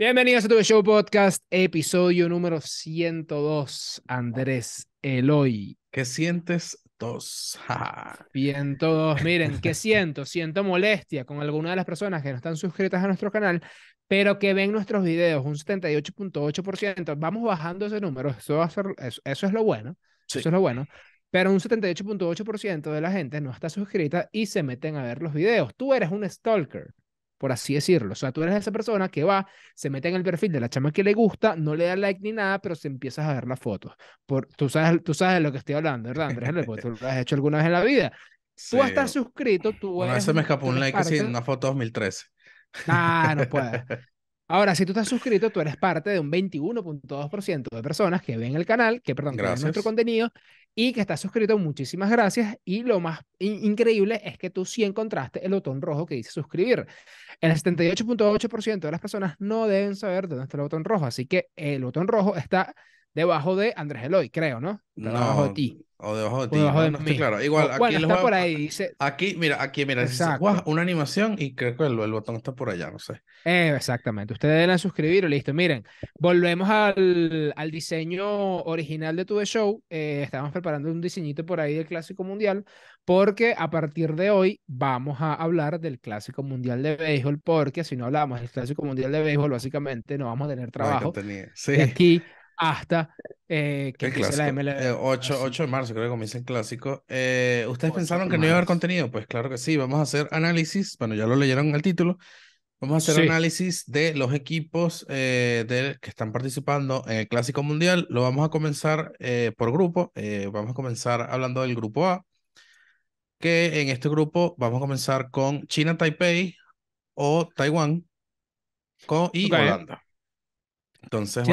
Bienvenidos a tu show podcast, episodio número 102. Andrés Eloy. ¿Qué sientes? Dos. 102. Miren, ¿qué siento? Siento molestia con alguna de las personas que no están suscritas a nuestro canal, pero que ven nuestros videos, un 78.8%. Vamos bajando ese número, eso, va a ser, eso, es lo bueno. Eso es lo bueno pero un 78.8% de la gente no está suscrita y se meten a ver los videos. Tú eres un stalker por así decirlo. O sea, tú eres esa persona que va, se mete en el perfil de la chama que le gusta, no le da like ni nada, pero se empiezas a ver las fotos. Por, tú, sabes, tú sabes de lo que estoy hablando, ¿verdad, Andrés? Porque tú lo has hecho alguna vez en la vida. Tú estás suscrito, tú... bueno Ah, se me escapó un like así una foto 2013. Ah, no puede. Ahora, si tú estás suscrito, tú eres parte de un 21.2% de personas que ven el canal, que perdón, que ven nuestro contenido y que estás suscrito, muchísimas gracias. Y lo más increíble es que tú sí encontraste el botón rojo que dice suscribir. El 78.8% de las personas no deben saber dónde está el botón rojo, así que el botón rojo está debajo de Andrés Eloy, creo, ¿no? no debajo de ti. O debajo de ti. debajo de mí claro. Igual, aquí bueno, está por ahí. Aquí, mira, aquí, mira. Exacto. una animación y creo que el, botón está por allá, no sé. Eh, exactamente. Ustedes deben suscribir, listo. Miren, volvemos al, al diseño original de tu Show. Eh, estamos preparando un diseñito por ahí del Clásico Mundial, porque a partir de hoy vamos a hablar del Clásico Mundial de Béisbol, porque si no hablamos del Clásico Mundial de Béisbol, básicamente no vamos a tener trabajo. aquí hasta eh, que la MLB. 8, 8, de marzo creo que comienza el clásico. Eh, ¿Ustedes pensaron que no iba a haber contenido? Pues claro que sí, vamos a hacer análisis, bueno, ya lo leyeron el título, vamos a hacer análisis de los equipos eh, que están participando en el clásico mundial. Lo vamos a comenzar eh, por grupo, vamos a comenzar hablando del grupo A, que en este grupo vamos a comenzar con China Taipei o Taiwán con, y Holanda. Entonces,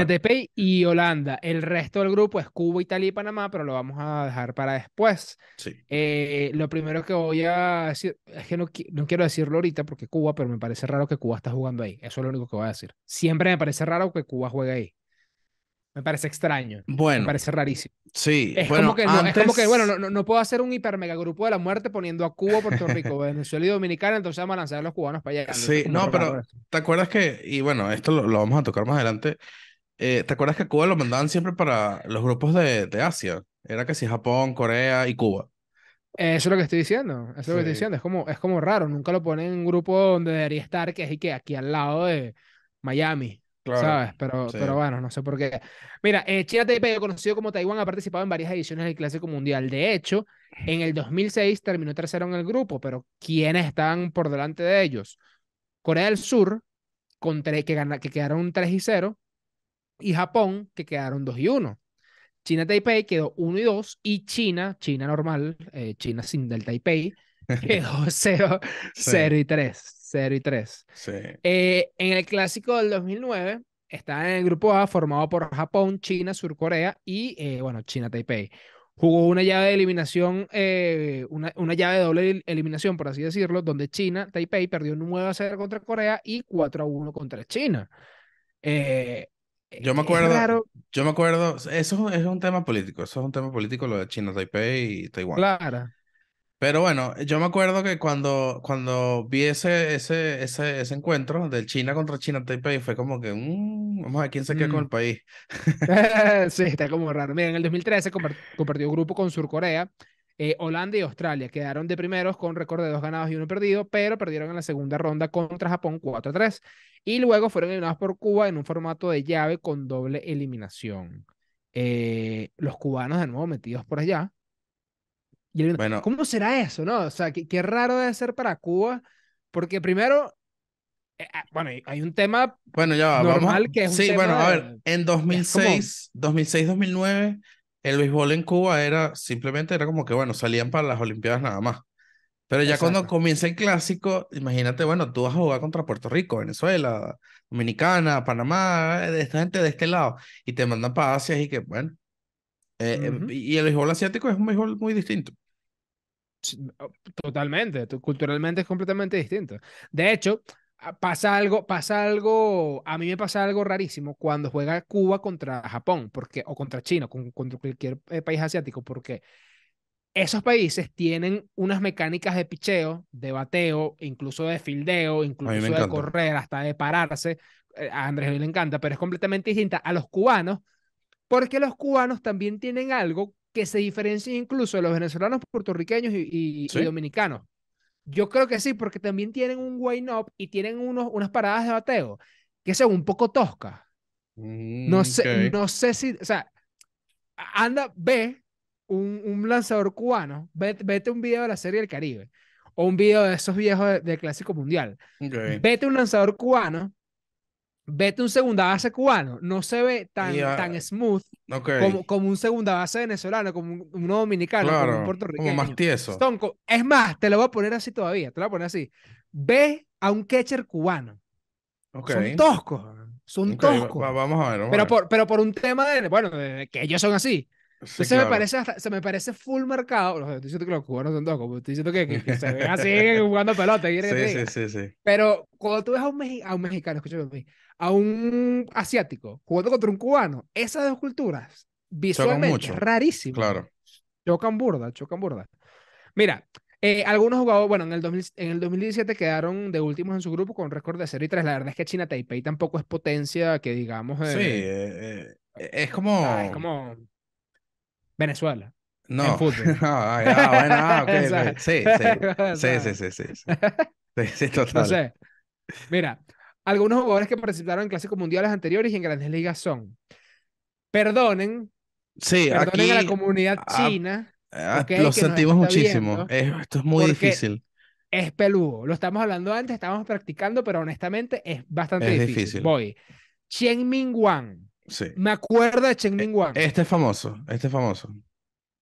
y Holanda. El resto del grupo es Cuba, Italia y Panamá, pero lo vamos a dejar para después. Sí. Eh, lo primero que voy a decir, es que no, no, quiero decirlo ahorita porque Cuba, pero me parece raro que Cuba está jugando ahí. Eso es lo único que voy a decir. Siempre me parece raro que Cuba juegue ahí. Me parece extraño. Bueno. Me parece rarísimo. Sí. Es, bueno, como, que, bueno, no, puedo hacer un hiper mega grupo de la muerte poniendo a Cuba, Puerto Rico, Venezuela y Dominicana, entonces vamos a lanzar a los cubanos para allá. Sí, no, pero ¿te acuerdas que, y bueno, esto lo, vamos a tocar más adelante, eh, ¿te acuerdas que Cuba lo mandaban siempre para los grupos de, Asia? Era que si Japón, Corea y Cuba. Eso es lo que estoy diciendo, eso es lo que estoy diciendo, es como, es como raro, nunca lo ponen en un grupo donde debería estar, que es y que aquí al lado de Miami. ¿Sabes? Pero, pero bueno, no sé por qué. Mira, eh, China Taipei, conocido como Taiwán, ha participado en varias ediciones del Clásico Mundial. De hecho, en el 2006 terminó tercero en el grupo, pero ¿quiénes están por delante de ellos? Corea del Sur, con que, que quedaron 3 y 0, y Japón, que quedaron 2 y 1. China Taipei quedó 1 y 2, y China, China normal, eh, China sin del Taipei, quedó 0, 0 y 3. 0 y 3. Eh, en el clásico del 2009 está en el grupo A formado por Japón, China, Sur Corea y, eh, bueno, China Taipei. Jugó una llave de eliminación, eh, una, una, llave de doble eliminación, por así decirlo, donde China, Taipei, perdió 9 a 0 contra Corea y 4 a 1 contra China. yo me acuerdo, yo me acuerdo, eso es un tema político, eso es un tema político lo de China, Taipei y Taiwán. Claro. Pero bueno, yo me acuerdo que cuando, cuando vi ese, ese, ese, ese encuentro del China contra China Taipei, fue como que, mmm, vamos a ver quién se queda con mm. el país. sí, está como raro. Mira, en el 2013 compartió grupo con Surcorea, eh, Holanda y Australia. Quedaron de primeros con récord de dos ganados y uno perdido, pero perdieron en la segunda ronda contra Japón 4-3. Y luego fueron eliminados por Cuba en un formato de llave con doble eliminación. Eh, los cubanos de nuevo metidos por allá bueno, ¿Cómo será eso, no? O sea, qué, qué raro debe ser para Cuba, porque primero eh, ah, bueno, hay un tema bueno, ya normal vamos que Sí, bueno, a ver, en 2006, 2006, 2009, el béisbol en Cuba era simplemente era como que bueno, salían para las olimpiadas nada más. Pero ya cuando comienza el clásico, imagínate, bueno, tú vas a jugar contra Puerto Rico, Venezuela, Dominicana, Panamá, eh, esta gente de este lado y te mandan para Asia y que bueno, eh, y el béisbol asiático es un béisbol muy distinto. Totalmente, culturalmente es completamente distinto. De hecho, ah, pasa algo, pasa algo, a mí me pasa algo rarísimo cuando juega Cuba contra Japón, porque, o contra China, con, contra cualquier eh, país asiático, porque esos países tienen unas mecánicas de picheo, de bateo, incluso de fildeo, incluso de correr, hasta de pararse. Eh, a Andrés le encanta, pero es completamente distinta a los cubanos, porque los cubanos también tienen algo que se diferencia incluso de los venezolanos, puertorriqueños y, dominicanos. Yo creo que sí, porque también tienen un way up y tienen unos, unas paradas de bateo que son un poco tosca. Mm, no, sé, no sé si, o sea, anda, ve un, lanzador cubano, vete, un video de la serie del Caribe o un video de esos viejos de Clásico Mundial. Vete un lanzador cubano vete un segunda base cubano, no se ve tan, ah, tan smooth como, como, un segunda base venezolano, como un, dominicano, como un puertorriqueño. Como más tieso. es más, te lo voy a poner así todavía, te lo voy a poner así. Ve a un catcher cubano. Okay. Son toscos, son toscos. vamos a ver. pero, Por, pero por un tema de, bueno, de que ellos son así. me parece se me parece full marcado. Estoy diciendo que los cubanos son toscos te pues estoy diciendo que, se ven así jugando pelota. Sí, sí, sí, sí, Pero cuando tú ves a un, mexi a un mexicano, a un asiático jugando contra un cubano, esas dos culturas visualmente rarísimas. Claro. Chocan burda, chocan burda. Mira, eh, algunos jugadores, bueno, en el, en el 2017 quedaron de últimos en su grupo con récord de 0 y 3. La verdad es que China Taipei tampoco es potencia que digamos. sí, eh, eh, es como. Ah, es como. Venezuela. No. En fútbol. sí, sí, sí, sí, sí, sí, sí, sí, total. Mira, algunos jugadores que participaron en clásicos mundiales anteriores y en grandes ligas son. Perdonen. Sí, perdonen a la comunidad china. lo sentimos muchísimo. esto es muy difícil. Es peludo. Lo estamos hablando antes, estábamos practicando, pero honestamente es bastante es difícil. Voy. Chen Ming Wang. Sí. Me acuerdo de Chen e Ming Wang. Este es famoso, este es famoso.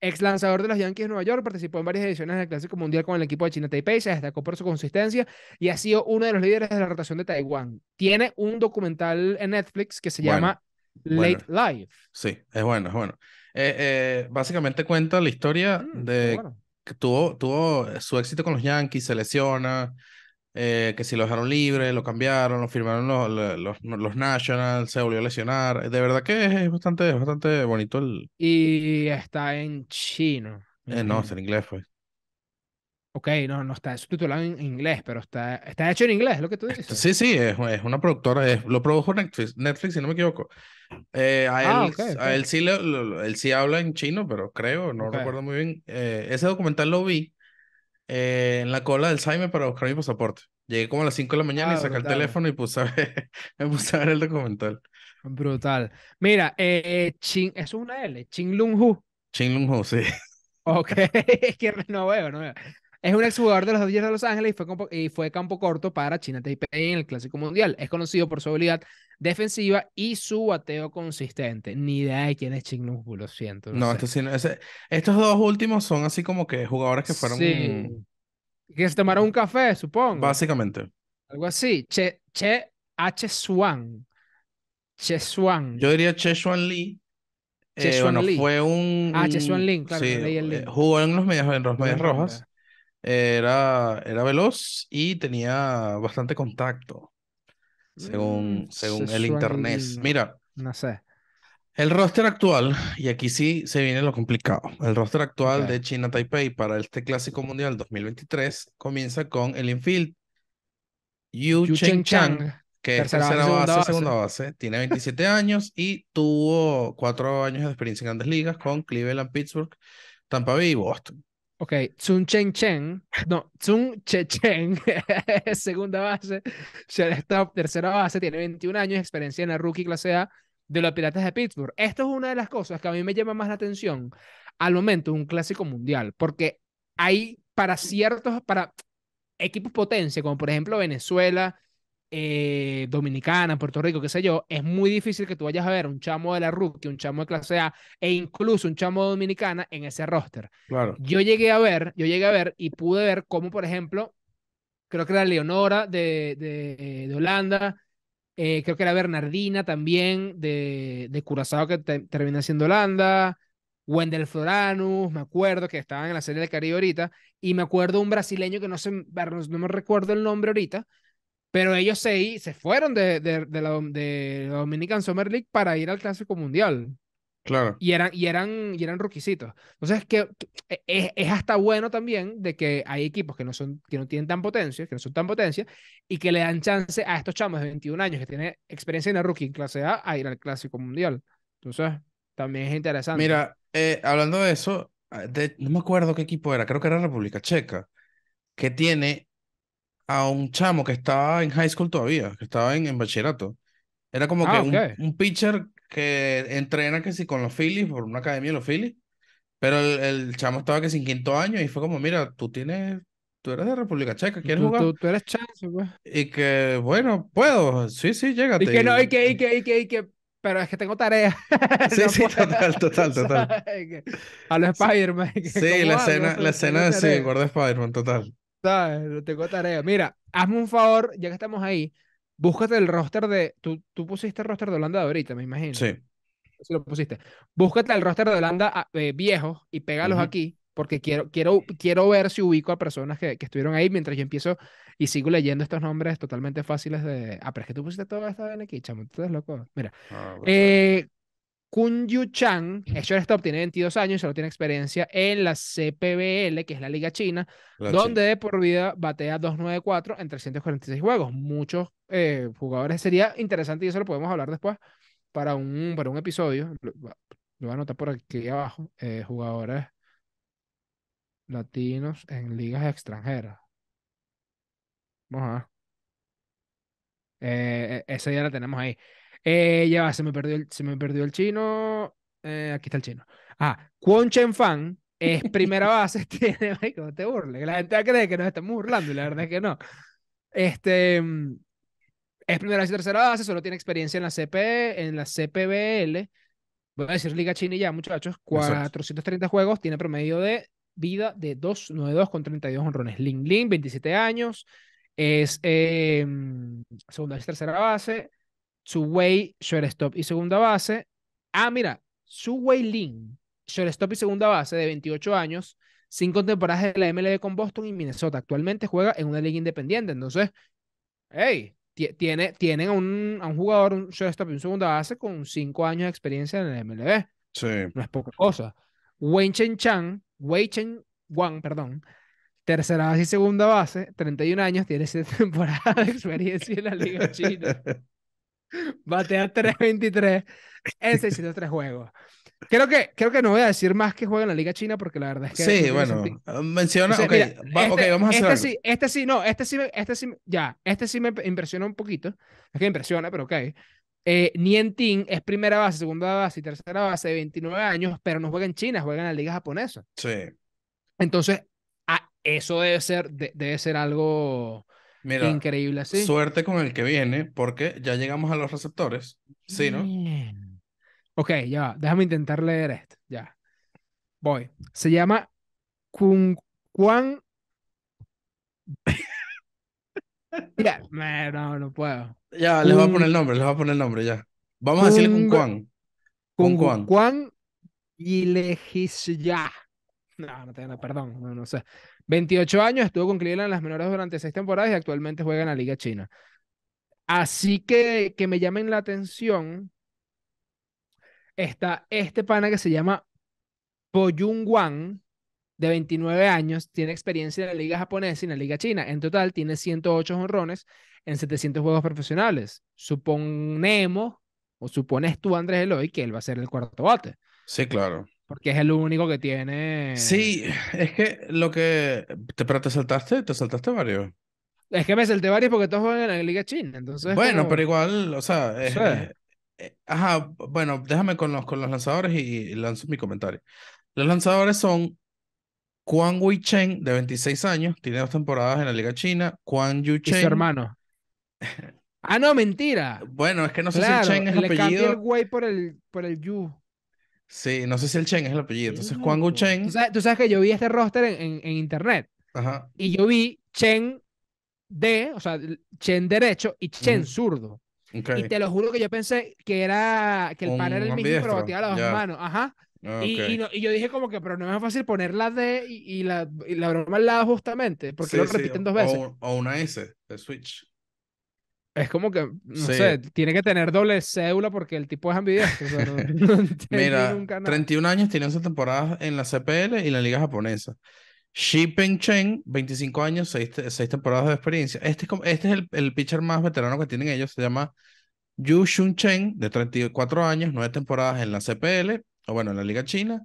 Ex lanzador de los Yankees de Nueva York, participó en varias ediciones del Clásico Mundial con el equipo de China Taipei, se destacó por su consistencia y ha sido uno de los líderes de la rotación de Taiwán. Tiene un documental en Netflix que se llama Late Life. Sí, es bueno, es bueno. Eh, eh, básicamente cuenta la historia mm, de que tuvo, tuvo su éxito con los Yankees, se lesiona, eh, que si lo dejaron libre, lo cambiaron, lo firmaron los, los, los, Nationals, se volvió a lesionar. De verdad que es bastante, bastante bonito el. Y está en chino. Eh, no, está en inglés, fue pues. Ok, no, no está subtitulado en inglés, pero está, está hecho en inglés, lo que tú dices. Sí, sí, es, una productora, lo produjo Netflix, Netflix, si no me equivoco. Eh, a, él, él sí habla en chino, pero creo, no recuerdo muy bien. ese documental lo vi, eh, en la cola del Saime para buscar mi pasaporte. Llegué como a las 5 de la mañana y ah, saqué el teléfono y puse a ver, me puse a ver el documental. Brutal. Mira, eh, Chin, es una L, Ching Lung Hu. Ching Lung Hu, sí. Ok, es que no veo, no veo. Es un exjugador de los Dodgers de Los Ángeles y fue, campo, y fue campo corto para China Taipei en el Clásico Mundial. Es conocido por su habilidad defensiva y su bateo consistente. Ni idea de quién es Chingnumbu, lo siento. No, estos dos últimos son así como que jugadores que fueron... Que se tomaron un café, supongo. Básicamente. Algo así. Che, che H. Swan. Che Swan. Yo diría Che Swan Lee. Eh, bueno, Lee. fue un... Ah, Che Swan Lee, claro. Eh, jugó en los en los medias rojas. Era, era veloz y tenía bastante contacto, mm, según, según el internet. Mira, no sé. El roster actual, y aquí sí se viene lo complicado, el roster actual de China Taipei para este Clásico Mundial 2023 comienza con el infield Yu, Cheng Chang, que es tercera base, segunda base, tiene 27 años y tuvo cuatro años de experiencia en grandes ligas con Cleveland, Pittsburgh, Tampa Bay y Boston. Ok, Tsun Chen Chen, no, Tsun Che Chen, segunda base, shortstop, tercera base, tiene 21 años, experiencia en la rookie clase A de los Piratas de Pittsburgh. Esto es una de las cosas que a mí me llama más la atención al momento de un clásico mundial, porque hay para ciertos, para equipos potencia, como por ejemplo Venezuela, eh, dominicana, Puerto Rico, qué sé yo, es muy difícil que tú vayas a ver un chamo de la rookie, un chamo de clase A e incluso un chamo dominicana en ese roster. Claro. Yo llegué a ver, yo llegué a ver y pude ver cómo, por ejemplo, creo que era Leonora de, de, Holanda, eh, creo que era Bernardina también de, de Curazao que termina siendo Holanda, Wendel Floranus, me acuerdo que estaban en la serie de Caribe ahorita, y me acuerdo un brasileño que no, sé, no me recuerdo el nombre ahorita, pero ellos se, se fueron de, de, de, la, de, Dominican Summer League para ir al Clásico Mundial. Claro. Y eran, y eran, y eran rookiecitos. Entonces, que, e, e, es, hasta bueno también de que hay equipos que no, son, que no tienen tan potencia, que no son tan potencia, y que le dan chance a estos chamos de 21 años que tienen experiencia en la rookie en clase A a ir al Clásico Mundial. Entonces, también es interesante. Mira, eh, hablando de eso, ah, no me acuerdo qué equipo era, creo que era República Checa, que tiene a un chamo que estaba en high school todavía, que estaba en, en bachillerato. Era como que ah, un, pitcher que entrena que sí con los Phillies, por una academia de los Phillies, pero el, el chamo estaba que sin quinto año y fue como, mira, tú tienes, tú eres de República Checa, ¿quieres jugar? Tú, tú, eres chance, pues. Y que, bueno, puedo, sí, sí, llega Y que no, y que, y que, y que, y que, pero es que tengo tarea. Sí, sí, total, total, total. a los Spider-Man. Sí, la escena, la escena de sí, guarda Spider-Man, total. Tengo tarea. Mira, hazme un favor, ya que estamos ahí, búscate el roster de. Tú, tú pusiste el roster de Holanda de ahorita, me imagino. Sí. Si lo pusiste. Búscate el roster de Holanda ah, eh, viejo y pégalos aquí, porque quiero, quiero, quiero ver si ubico a personas que, que, estuvieron ahí mientras yo empiezo y sigo leyendo estos nombres totalmente fáciles de. Ah, pero es que tú pusiste toda esta en aquí, chamo, tú loco. Mira. Ah, eh, Kun Yu Chang es shortstop, tiene 22 años, y solo tiene experiencia en la CPBL, que es la Liga China, donde por vida batea 294 en 346 juegos. Muchos eh, jugadores sería interesante y eso lo podemos hablar después para un, para un episodio. Lo, voy a anotar por aquí abajo. Eh, jugadores latinos en ligas extranjeras. Vamos a ver. Eh, e, esa ya la tenemos ahí. Eh, ya se me perdió el, se me perdió el chino. Eh, aquí está el chino. Ah, Kwon Fan es primera base. tiene, no te burles. La gente cree que nos estamos burlando y la verdad es que no. Este mm, es primera y tercera base, solo tiene experiencia en la CP, en la CPBL. Voy a decir Liga China y ya, muchachos. 430 juegos, tiene promedio de vida de 292 con 32 honrones. Ling Ling, 27 años. Es eh, mm, segunda y tercera base. Suway, shortstop y segunda base. Ah, mira, Wei Lin, shortstop y segunda base de 28 años, cinco temporadas de la MLB con Boston y Minnesota. Actualmente juega en una liga independiente, entonces, hey, tiene, tienen a un, a un jugador, un shortstop y un segunda base con cinco años de experiencia en la MLB. Sí. No es poca cosa. Wei Chen Chang, Wei Chen Wang, perdón, tercera base y segunda base, 31 años, tiene seis temporadas de experiencia en la Liga China. Batea 323 en 603 juegos. Creo que, creo que no voy a decir más que juega en la Liga China porque la verdad es que. Sí, bueno, menciona. okay, ok, este, vamos a hacer. Este sí, este sí, no, este sí, este sí, ya, este sí me impresiona un poquito. Es que impresiona, pero ok. Eh, Nientin es primera base, segunda base y tercera base de 29 años, pero no juega en China, juega en la Liga Japonesa. Sí. Entonces, a, ah, eso debe ser, debe ser algo Mira, Increíble Suerte con el que viene, porque ya llegamos a los receptores. Sí, ¿no? Ok, ya Déjame intentar leer esto. Ya. Voy. Se llama Kun Kwan. Mira, no, no puedo. Ya, les voy a poner el nombre, les voy a poner el nombre ya. Vamos a decirle Kun Kwan. Kun Kwan. Kwan y ya. No, no perdón, no, no sé. 28 años, estuvo con Cleveland en las menores durante seis temporadas y actualmente juega en la Liga China. Así que que me llamen la atención está este pana que se llama Poyun Wang, de 29 años, tiene experiencia en la liga japonesa y en la liga china. En total tiene 108 honrones en 700 juegos profesionales. Suponemos, o supones tú, Andrés Eloy, que él va a ser el cuarto bate. Sí, claro. Porque es el único que tiene. Sí, es que lo que. Te, pero te saltaste, te saltaste varios. Es que me salté varios porque todos juegan en la Liga China. Entonces bueno, pero igual, o sea, eh, eh, ajá, bueno, déjame con los, con los lanzadores y, lanzo mi comentario. Los lanzadores son Quan Wei Cheng, de 26 años, tiene dos temporadas en la Liga China. Quan Yu Cheng. su hermano. ah, no, mentira. Bueno, es que no sé si Chen es el apellido. Le cambié el Wei por el, por el Yu. Sí, no sé si el Chen es el apellido. Entonces, Juan Chen. ¿Tú sabes, que yo vi este roster en, en, internet. Ajá. Y yo vi Chen D, o sea, Chen derecho y Chen zurdo. Y te lo juro que yo pensé que era que el pan era el mismo, pero bateaba las dos manos. Ajá. Ah, y, y, yo dije como que, pero no es fácil poner la D y, la, la broma al lado justamente, porque lo repiten dos veces. O, una S, el Switch es como que, no sé, tiene que tener doble cédula porque el tipo es ambidioso. Mira, 31 años tiene 11 temporadas en la CPL y la Liga Japonesa. Shi Peng Chen, 25 años, 6, temporadas de experiencia. Este es, este es el, pitcher más veterano que tienen ellos, se llama Yu Shun Chen, de 34 años, 9 temporadas en la CPL, o bueno, en la Liga China,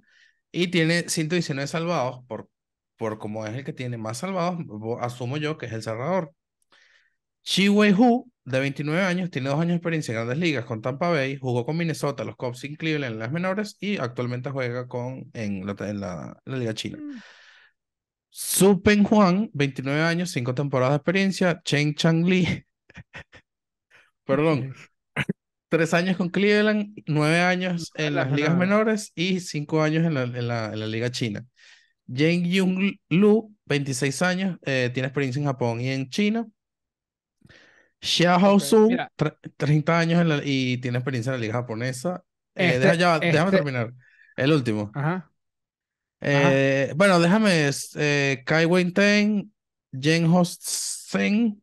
y tiene 119 salvados, por, por como es el que tiene más salvados, asumo yo que es el cerrador. Chi Wei-Hu, de 29 años, tiene dos años de experiencia en grandes ligas con Tampa Bay, jugó con Minnesota, los Cubs y Cleveland en las menores y actualmente juega con, en, la, Liga China. Mm. Su Pen Juan, 29 años, cinco temporadas de experiencia. Cheng Chang Li, perdón, 3 años con Cleveland, 9 años en las ligas menores y cinco años en la, Liga China. Jane Yung Lu, 26 años, eh, tiene experiencia en Japón y en China. Xiao Hosu, 30 años y tiene experiencia en la liga japonesa. Eh, este, déjame este terminar. El último. Eh, bueno, déjame. Eh, Kai Ten, Jen Hoseng.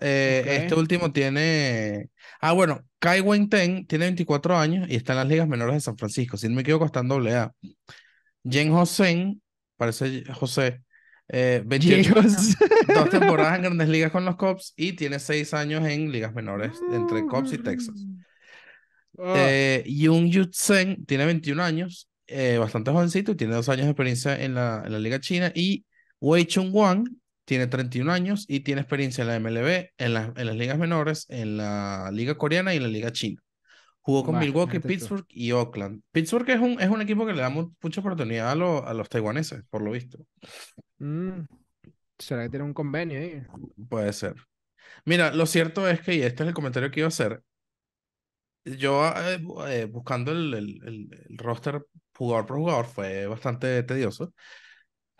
Eh, Este último tiene. Ah, bueno, Kai Ten tiene 24 años y está en las ligas menores de San Francisco. Si no me equivoco, está en A. Jen Hosen, parece José, eh, dos temporadas en grandes ligas con los Cubs y tiene seis años en ligas menores entre Cubs y Texas. Oh. Eh, Jung tiene 21 años, eh, bastante jovencito y tiene dos años de experiencia en la, Liga China. Y Wei Chung Wang tiene 31 años y tiene experiencia en la MLB, en, en las ligas menores, en la Liga Coreana y en la Liga China. Jugó con Milwaukee, Pittsburgh y Oakland. Pittsburgh es un, es un equipo que le da mucha oportunidad a, a los taiwaneses, por lo visto. Mm, ¿Será que tiene un convenio ahí? Puede ser. Mira, lo cierto es que, y este es el comentario que iba a hacer, yo eh, eh, buscando el, el, el, roster jugador por jugador fue bastante tedioso,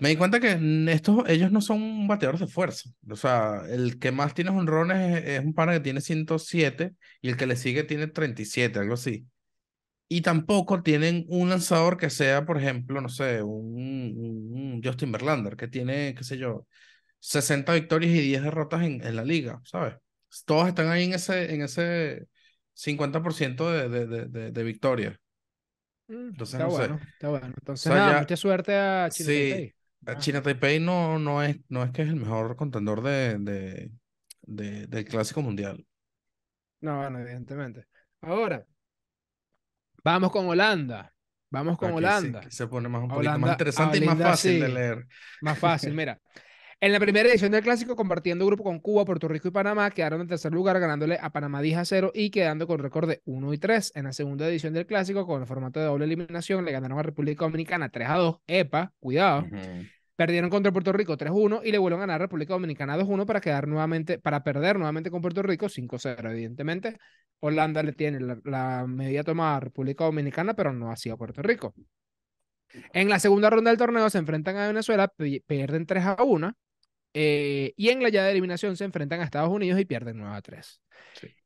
me di cuenta que estos, ellos no son Bateadores de fuerza. O sea, el que más tiene honrones es, un pana que tiene 107 y el que le sigue tiene 37, algo así. Y tampoco tienen un lanzador que sea, por ejemplo, no sé, un, Justin Verlander, que tiene, qué sé yo, 60 victorias y 10 derrotas en, en la liga, ¿sabes? Todos están ahí en ese, en ese 50% de, de, de, de, de victorias. Mm, Entonces, está bueno, está bueno. Entonces, nada, mucha suerte a Chile. Sí, Ah. China Taipei no, no, es, no es que es el mejor contendor de, de, de, del Clásico Mundial. No, bueno, evidentemente. Ahora, vamos con Holanda. Vamos con Holanda. se pone más, un poquito más interesante y más fácil de leer. Más fácil, mira. En la primera edición del clásico, compartiendo grupo con Cuba, Puerto Rico y Panamá, quedaron en tercer lugar ganándole a Panamá 10 a 0 y quedando con récord de 1 y 3. En la segunda edición del clásico, con el formato de doble eliminación, le ganaron a República Dominicana 3 a 2. Epa, cuidado. Perdieron contra Puerto Rico 3-1 y le vuelven a ganar a República Dominicana 2-1 para quedar nuevamente, para perder nuevamente con Puerto Rico 5-0, evidentemente. Holanda le tiene la, media medida tomada a República Dominicana, pero no ha sido Puerto Rico. En la segunda ronda del torneo se enfrentan a Venezuela, pierden 3 a 1. Eh, y en la llave de eliminación se enfrentan a Estados Unidos y pierden 9 a 3.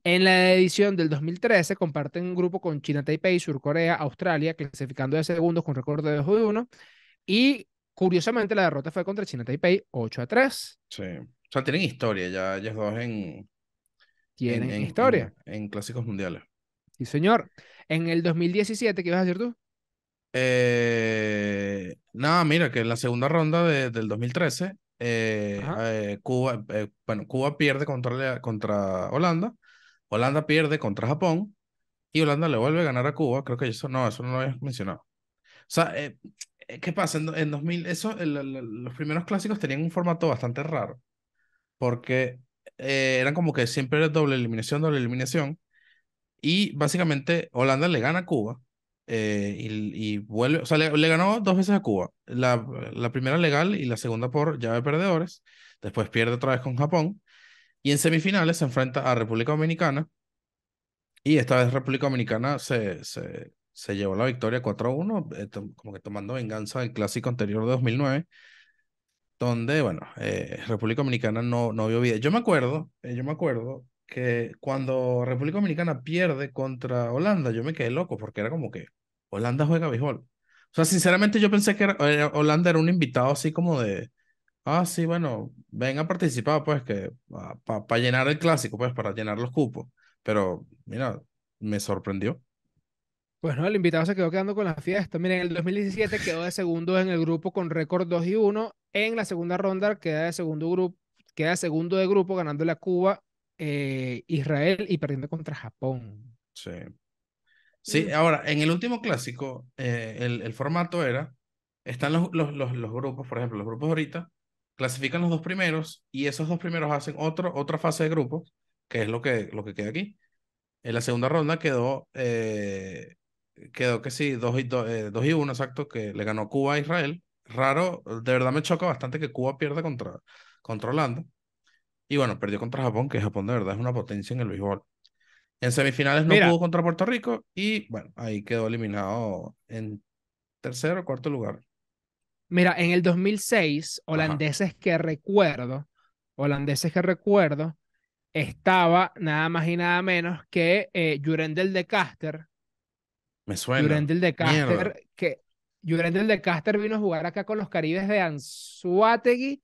En la edición del 2013 comparten un grupo con China, Taipei, Sur Corea, Australia, clasificando de segundos con récord de 2 a 1. Y curiosamente la derrota fue contra China, Taipei, 8 a 3. Sí. O sea, tienen historia ya ellos dos en... Tienen historia. En, clásicos mundiales. y señor. En el 2017, ¿qué ibas a decir tú? Eh, nada, mira, que en la segunda ronda del 2013 eh, eh, Cuba, eh, bueno, Cuba pierde contra, contra Holanda, Holanda pierde contra Japón y Holanda le vuelve a ganar a Cuba. Creo que eso no, eso no lo habías mencionado. O sea, ¿qué pasa? En, 2000, eso, los primeros clásicos tenían un formato bastante raro porque eran como que siempre era doble eliminación, doble eliminación y básicamente Holanda le gana a Cuba eh, y, vuelve, o sea, le, ganó dos veces a Cuba. La, la, primera legal y la segunda por llave perdedores. Después pierde otra vez con Japón. Y en semifinales se enfrenta a República Dominicana. Y esta vez República Dominicana se, se, se llevó la victoria 4-1, eh, como que tomando venganza del clásico anterior de 2009 donde, bueno, eh, República Dominicana no, no vio vida. Yo me acuerdo, yo me acuerdo que cuando República Dominicana pierde contra Holanda, yo me quedé loco porque era como que, Holanda juega béisbol. O sea, sinceramente yo pensé que eh, Holanda era un invitado así como de, ah, sí, bueno, ven a participar, pues, que ah, para llenar el clásico, pues, para llenar los cupos. Pero, mira, me sorprendió. Pues no, el invitado se quedó quedando con la fiesta. Miren, en el 2017 quedó de segundo en el grupo con récord 2 y 1. En la segunda ronda queda de segundo, grupo, queda segundo de grupo ganando la Cuba, eh, Israel y perdiendo contra Japón. Sí. Sí, ahora, en el último clásico, eh, el, el, formato era, están los, los, los, los, grupos, por ejemplo, los grupos ahorita, clasifican los dos primeros y esos dos primeros hacen otro, otra fase de grupos, que es lo que, lo que queda aquí. En la segunda ronda quedó, eh, quedó que sí, 2 y 2 eh, y 1, exacto, que le ganó Cuba a Israel. Raro, de verdad me choca bastante que Cuba pierda contra, contra Holanda. Y bueno, perdió contra Japón, que Japón de verdad es una potencia en el béisbol. En semifinales no pudo contra Puerto Rico y bueno, ahí quedó eliminado en tercer o cuarto lugar. Mira, en el 2006, holandeses que recuerdo, holandeses que recuerdo, estaba nada más y nada menos que eh, Jurendel de Caster. Me suena. Jurendel de Caster, que Jurendel de Caster vino a jugar acá con los caribes de Anzuategui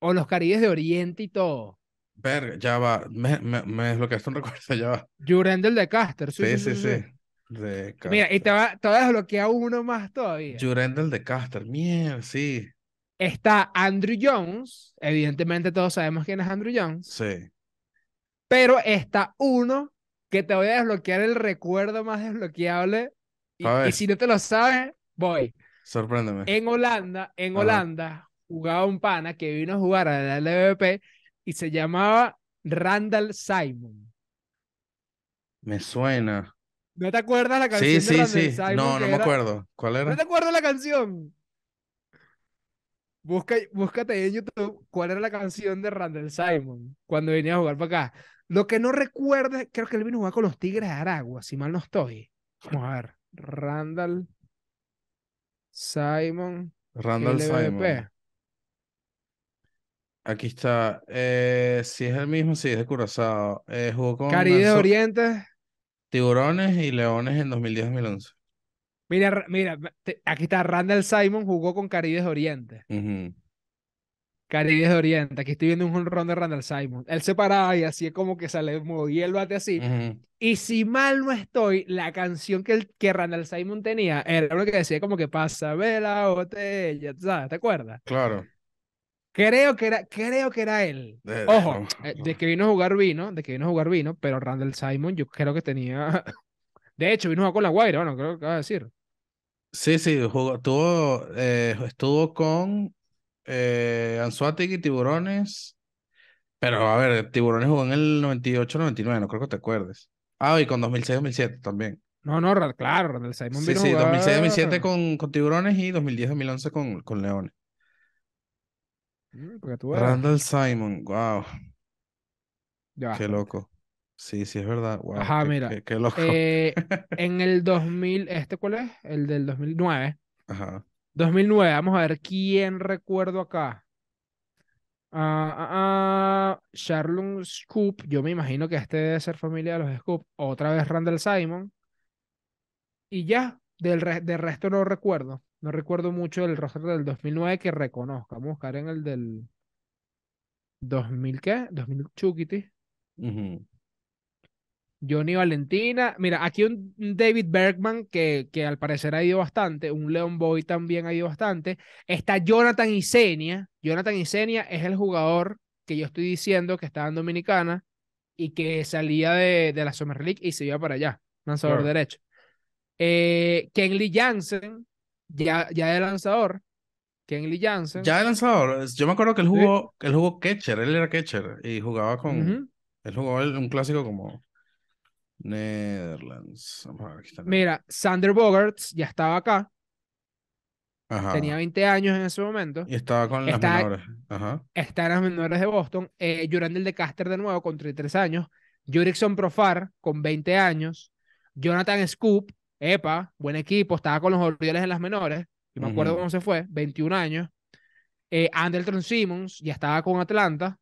o los caribes de Oriente y todo. Verga, ya va. Me, me, desbloqueaste un recuerdo, ya va. Jurendel de Caster, sí. Sí, Mira, y te va, a desbloquear uno más todavía. Jurendel de Caster, mierda, sí. Está Andrew Jones, evidentemente todos sabemos quién es Andrew Jones. Sí. Pero está uno que te voy a desbloquear el recuerdo más desbloqueable. Y, y si no te lo sabes, voy. Sorpréndeme. En Holanda, en Holanda, jugaba un pana que vino a jugar a la LVP y se llamaba Randall Simon. Me suena. ¿No te acuerdas la canción? de Randall sí. Simon no, no me acuerdo. ¿Cuál era? ¿No te acuerdas la canción? búscate en YouTube cuál era la canción de Randall Simon cuando venía a jugar para acá. Lo que no recuerdo, creo que él vino a jugar con los Tigres de Aragua, si mal no estoy. Vamos a ver. Randall Simon. Randall Simon. Aquí está. Eh, si es el mismo, sí, es de Curazao. Eh, jugó con. Caribe de Oriente. Tiburones y Leones en 2010-2011. Mira, mira, aquí está. Randall Simon jugó con Caribes de Oriente. Caribes de Oriente. Aquí estoy viendo un honrón de Randall Simon. Él se paraba y así es como que sale y él bate así. Y si mal no estoy, la canción que, el, que Randall Simon tenía era lo que decía como que pasa, ve la botella, ¿sabes? ¿Te acuerdas? Claro. Creo que era, creo que era él. Ojo, eh, de que vino a jugar vino, de que vino a jugar vino, pero Randall Simon yo creo que tenía. De hecho, vino a jugar con la Guaira, bueno, creo que va a decir. Sí, sí, jugó, eh, estuvo, con eh, y Tiburones. Pero a ver, Tiburones jugó en el 98-99, no creo que te acuerdes. Ah, y con 2006-2007 también. No, no, claro, Randall Simon sí, vino sí, a jugar... 2006-2007 con, con Tiburones y 2010-2011 con, con Leones. Mm, Randall Simon, wow. Ya. Qué loco. Sí, sí, es verdad. Wow, Ajá, mira. Eh, en el 2000, ¿este cuál es? El del 2009. Ajá. 2009, vamos a ver quién recuerdo acá. Ah, ah, ah Scoop, yo me imagino que este debe ser familia de los Scoop. Otra vez Randall Simon. Y ya, del del resto no recuerdo. No recuerdo mucho el roster del 2009 que reconozca. Vamos a buscar en el del 2000, ¿qué? 2000 Chukiti. Johnny Valentina. Mira, aquí un David Bergman que, que al parecer ha ido bastante. Un Leon Boy también ha ido bastante. Está Jonathan Isenia. Jonathan Isenia es el jugador que yo estoy diciendo que estaba en Dominicana y que salía de, la Summer League y se iba para allá. Lanzador derecho. Eh, Kenley Jansen ya, de lanzador, Kenley Jansen. Ya de lanzador, yo me acuerdo que él jugó, él jugó catcher, él era catcher y jugaba con, él jugó un clásico como Netherlands. Mira, Sander Bogarts ya estaba acá. Tenía 20 años en ese momento. Y estaba con las menores. Está en las menores de Boston. Eh, de Caster de nuevo con 33 años. Jurickson Profar con 20 años. Jonathan Scoop Epa, buen equipo, estaba con los Orioles en las menores, Y me acuerdo cómo se fue, 21 años. Eh, Anderton Simmons ya estaba con Atlanta.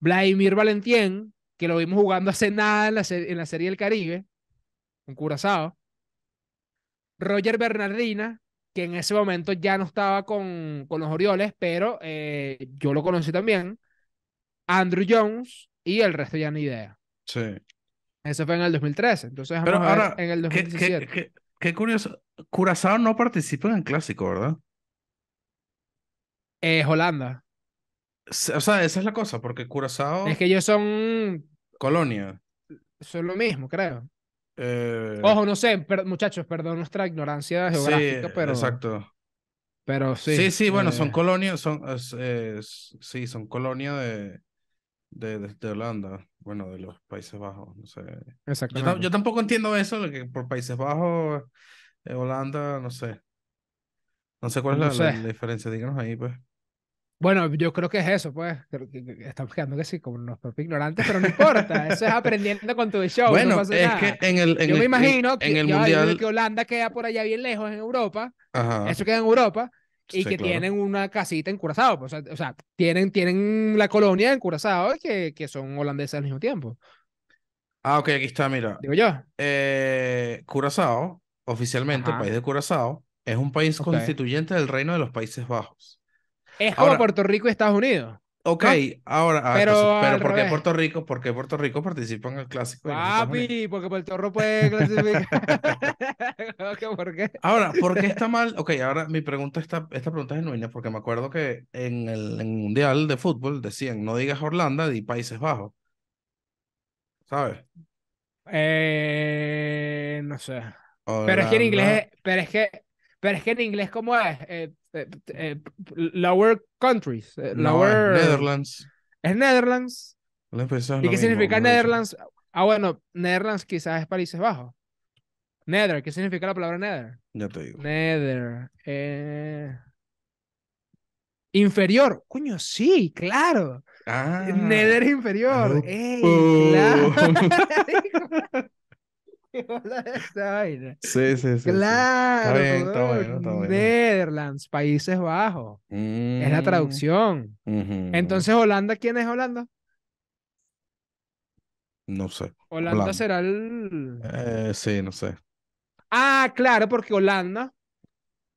Vladimir Valentien, que lo vimos jugando hace nada en la, en la Serie del Caribe, un Curazao. Roger Bernardina, que en ese momento ya no estaba con, con los Orioles, pero eh, yo lo conocí también. Andrew Jones y el resto ya ni idea. Sí. Eso fue en el 2013. Entonces, ahora, en el 2017. Qué, curioso. Curazao no participa en el clásico, ¿verdad? Eh, Holanda. O sea, esa es la cosa, porque Curazao. Es que ellos son. Colonia. Son lo mismo, creo. Eh, Ojo, no sé, muchachos, perdón nuestra ignorancia geográfica, sí, pero. Exacto. Pero sí. Sí, sí, bueno, son eh, colonias, son, sí, son colonia de, de, Holanda, bueno, de los Países Bajos, no sé. exacto Yo, tampoco entiendo eso, que por Países Bajos, eh, Holanda, no sé. No sé cuál es la, diferencia, díganos ahí, pues. Bueno, yo creo que es eso, pues. Estamos quedando que sí, como unos propios ignorantes, pero no importa. Eso es aprendiendo con tu show. es que en el. En yo me imagino que, Holanda queda por allá bien lejos, en Europa. Eso queda en Europa y que tienen una casita en Curazao. Pues, o sea, tienen, tienen la colonia en Curazao que, que son holandeses al mismo tiempo. Ah, ok, aquí está, mira. Digo yo. Eh, Curazao, oficialmente, país de Curazao, es un país constituyente del Reino de los Países Bajos. Es como Puerto Rico y Estados Unidos. Ok, ahora, ah, pero, ¿por qué Puerto Rico? ¿Por qué Puerto Rico participa en el clásico? Papi, porque Puerto Rico puede clasificar. ¿por qué? Ahora, ¿por qué está mal? Ok, ahora mi pregunta está, esta pregunta es genuina, porque me acuerdo que en el, Mundial de Fútbol decían, no digas Holanda, di Países Bajos. ¿Sabes? Eh, no sé. Pero es que en inglés, pero es que pero es que en inglés, ¿cómo es? Eh, eh, eh, lower countries. lower. Es Netherlands. Es Netherlands. Pues, ¿Y qué significa Netherlands? Ah, bueno, Netherlands quizás es Países Bajos. Nether, ¿qué significa la palabra Nether? Ya te digo. Nether. Inferior. Coño, sí, claro. Ah, nether inferior. Oh. Ey, Sí, sí, sí. Claro. Netherlands, Países Bajos. Es la traducción. Mm. Entonces, Holanda, ¿quién es Holanda? No sé. Holanda, será el. Eh, sí, no sé. Ah, claro, porque Holanda.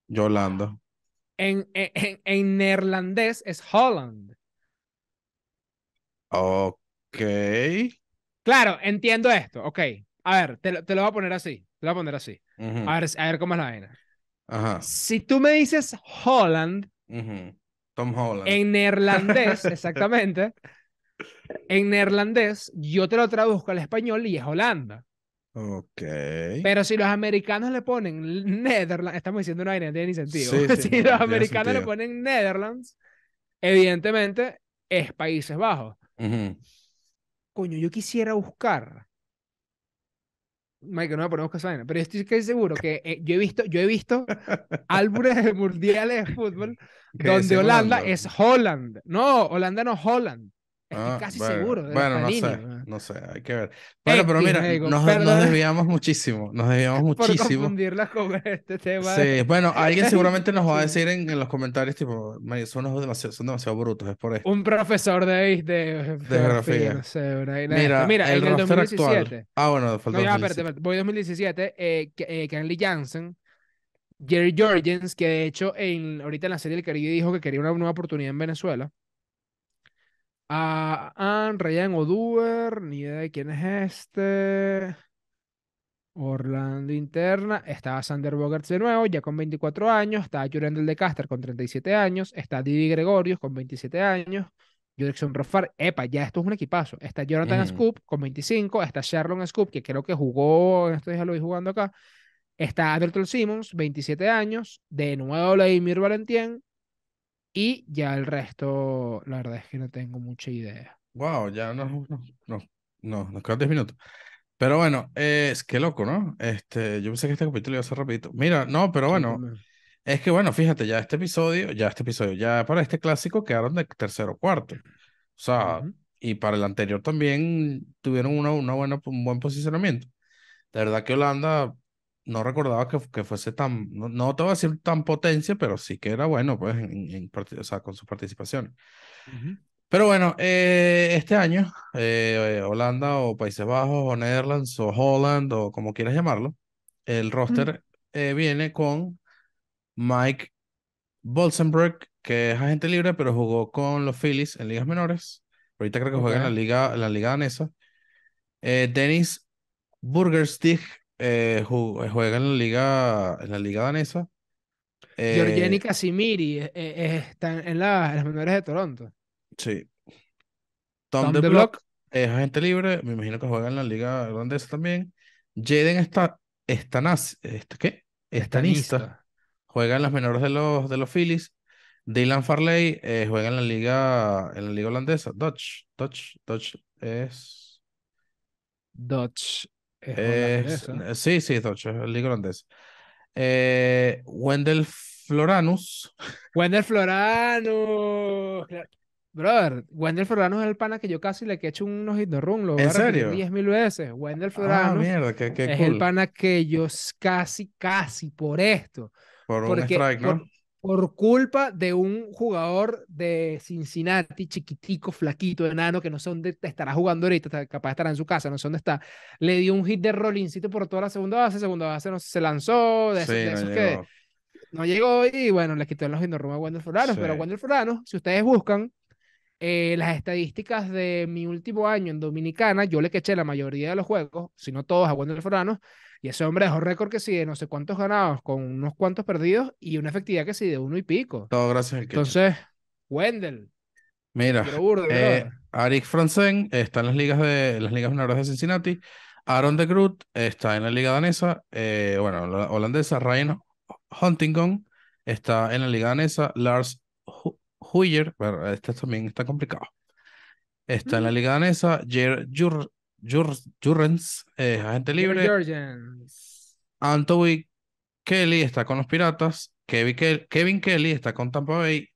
Holanda. En, en, en neerlandés es Holland. Ok. Claro, entiendo esto. Ok. A ver, te, lo voy a poner así. Te lo voy a poner así. a, ver, a ver cómo es la vaina. Ajá. Si tú me dices Holland. Tom Holland. En neerlandés, exactamente. en neerlandés, yo te lo traduzco al español y es Holanda. Ok. Pero si los americanos le ponen Netherlands, estamos diciendo una vaina, no tiene ni sentido. Sí, si los americanos le ponen Netherlands, evidentemente es Países Bajos. Coño, yo quisiera buscar Mike, no me ponemos que pero estoy seguro que eh, yo he visto, yo he visto álbumes de mundiales de fútbol donde Holanda, Holanda es Holland. No, Holanda no Holland. Ah, casi bueno, seguro. bueno, no sé, no sé, hay que ver. Bueno, pero mira, nos, nos, desviamos muchísimo, nos desviamos muchísimo. Por con este tema. Sí, bueno, alguien seguramente nos va a decir en, los comentarios, tipo, son, demasiado, son demasiado brutos, es por eso Un profesor de, de, geografía. mira, mira, el, en 2017. Actual. Ah, bueno, faltó voy 2017, eh, eh, Kenley Jansen, Jerry Jorgens, que de hecho en, ahorita en la serie el Caribe dijo que quería una nueva oportunidad en Venezuela a Ryan Oduber ni idea de quién es este. Orlando interna, está Sander Bogarts de nuevo, ya con 24 años, está Jurendel de Caster con 37 años, está Didi Gregorius con 27 años, Jurickson Rofar, epa, ya esto es un equipazo, está Jonathan Scoop con 25, está Sherlon Scoop, que creo que jugó, en estos días lo vi jugando acá, está Averton Simmons, 27 años, de nuevo Vladimir Valentien, y ya el resto, la verdad es que no tengo mucha idea. Wow, ya no, no, no, nos quedan 10 minutos. Pero bueno, es que loco, ¿no? Este, yo pensé que este capítulo iba a ser rapidito. Mira, no, pero bueno, es que bueno, fíjate, ya este episodio, ya este episodio, ya para este clásico quedaron de tercero cuarto. O sea, y para el anterior también tuvieron una, una buena, un buen posicionamiento. De verdad que Holanda no recordaba que, que fuese tan, no, no, te voy a decir tan potencia, pero sí que era bueno, pues, en, con su participación. Pero bueno, eh, este año, eh, Holanda o Países Bajos o Netherlands o Holland o como quieras llamarlo, el mm. roster eh, viene con Mike Bolsenberg, que es agente libre, pero jugó con los Phillies en ligas menores. Ahorita creo que juega en la liga, la liga danesa. Dennis Burgerstig eh, eh, juega en la liga, en la liga danesa. Eh, Casimiri eh, está en, las menores de Toronto. Sí. Tom, de es agente libre. Me imagino que juega en la liga holandesa también. Jaden está, está, ¿qué? Estanista. Juega en las menores de los, de los Phillies. Dylan Farley juega en la liga en la liga holandesa. Dutch. Dutch. Dutch es. Dutch ¿eh? sí, sí, doctor, el holandesa. Eh, Wendell Floranus. Wendell Floranus. Brother, Wendell Floranus es el pana que yo casi le he hecho un ojito run, lo ¿En serio? 10 mil veces. Wendell ah, Floranus es el pana que yo casi, casi por esto. Por un strike, ¿no? por culpa de un jugador de Cincinnati, chiquitico, flaquito, enano, que no sé dónde estará jugando ahorita, capaz estará en su casa, no sé dónde está, le dio un hit de rollincito por toda la segunda base, segunda base no, se lanzó, de, esos no que llegó. no llegó y bueno, le quitó los enormes a Wendell pero pero pero Wendell Furanos, si ustedes buscan eh, las estadísticas de mi último año en Dominicana, yo le queché la mayoría de los juegos, si no todos, a Wendell Furanos, y ese hombre es dejó récord que sí de no sé cuántos ganados con unos cuantos perdidos y una efectividad que sí de uno y pico. Todo gracias Entonces, Wendel. Mira, eh, Arik Franzen está en las ligas de las ligas menores de Cincinnati. Aaron de Groot está en la liga danesa, eh, bueno, holandesa. Ryan Huntington está en la liga danesa. Lars Huyer, este también está complicado. Está en la mm. liga danesa. Jer Jur Jurgens es eh, agente libre. Anthony Kelly está con los Piratas. Kevin, Kelly está con Tampa Bay.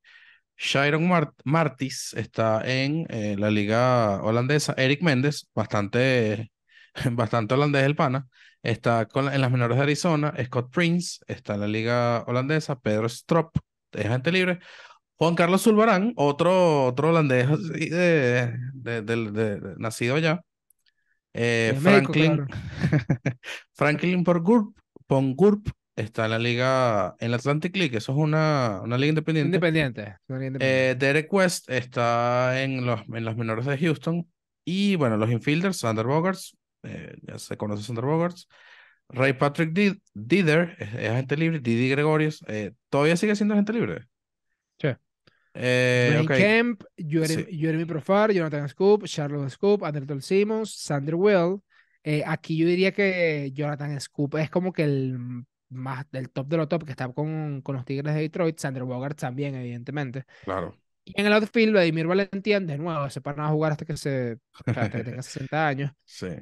Shiron Martis está en eh, la liga holandesa. Eric Méndez, bastante, bastante holandés el pana, está con en las menores de Arizona. Scott Prince está en la liga holandesa. Pedro Strop es agente libre. Juan Carlos Zulbarán, otro, otro holandés eh, de, de, nacido allá, eh, Franklin, Franklin por Gurp, está en la liga, en la Atlantic League, eso es una, una liga independiente. Eh, independiente. Derek West está en los, en los menores de Houston. Y bueno, los infielders, Sander Bogarts, eh, ya se conoce Sander Bogarts. Ray Patrick Did es, es, agente libre, Didi Gregorius, todavía sigue siendo agente libre. Eh, Kemp, Jeremy, Profar, Jonathan Scoop, Charlotte Scoop, Anderton Simmons, Sander Will. Eh, aquí yo diría que Jonathan Scoop es como que el más del top de los top que está con, con los Tigres de Detroit, Sander Bogart también, evidentemente. Claro. Y en el outfield, Vladimir Valentín, de nuevo, se para a jugar hasta que se tenga 60 años.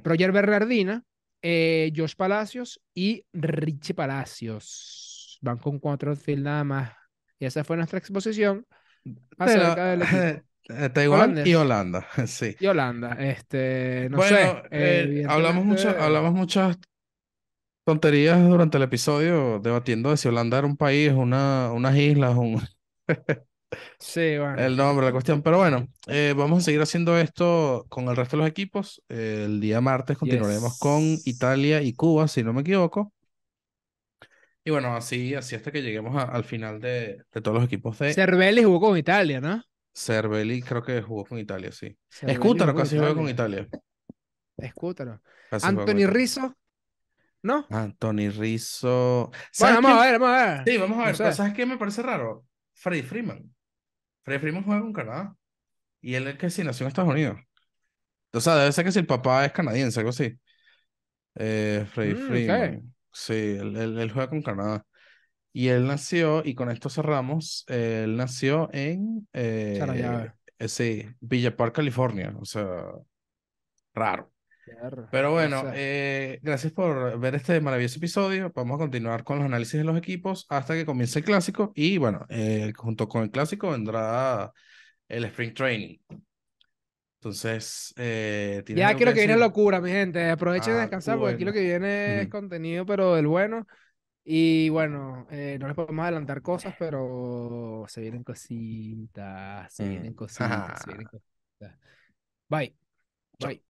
Roger Bernardina, eh, Josh Palacios y Richie Palacios. Van con cuatro outfield nada más. Y esa fue nuestra exposición. Taiwán y Holanda, sí. Y Holanda, este, bueno, eh, eh, hablamos, mucho, hablamos muchas tonterías durante el episodio debatiendo si Holanda era un país, una, unas islas, un... El nombre, la cuestión. Pero bueno, eh, vamos a seguir haciendo esto con el resto de los equipos. el día martes continuaremos con Italia y Cuba, si no me equivoco. Y bueno, así, así hasta que lleguemos al final de, todos los equipos de. Cervelli jugó con Italia, ¿no? Cervelli creo que jugó con Italia, sí. Escútalo, casi jugó con Italia. Escútalo. Anthony Rizzo. ¿No? Anthony Rizzo. vamos a ver, vamos a ver. Sí, vamos a ver. ¿Sabes qué me parece raro? Freddy Freeman. Freddy Freeman juega con Canadá. Y él es que sí nació en Estados Unidos. O sea, debe ser que si el papá es canadiense, algo así. Eh, Freddy mm, Freeman. Sí, él, él, juega con Canadá. Y él nació, y con esto cerramos, eh, él nació en eh, eh, sí, Villa Park, California. O sea, raro. Pero bueno, eh, gracias por ver este maravilloso episodio. Vamos a continuar con los análisis de los equipos hasta que comience el clásico. Y bueno, junto con el clásico vendrá el Spring Training. Entonces, eh, ya creo que viene locura, mi gente. Eh, aprovechen de ah, descansar porque aquí lo que viene es mm. contenido, pero del bueno. Y bueno, eh, no les podemos adelantar cosas, pero se vienen cositas, se vienen mm. cositas, se vienen cositas. Bye. Bye.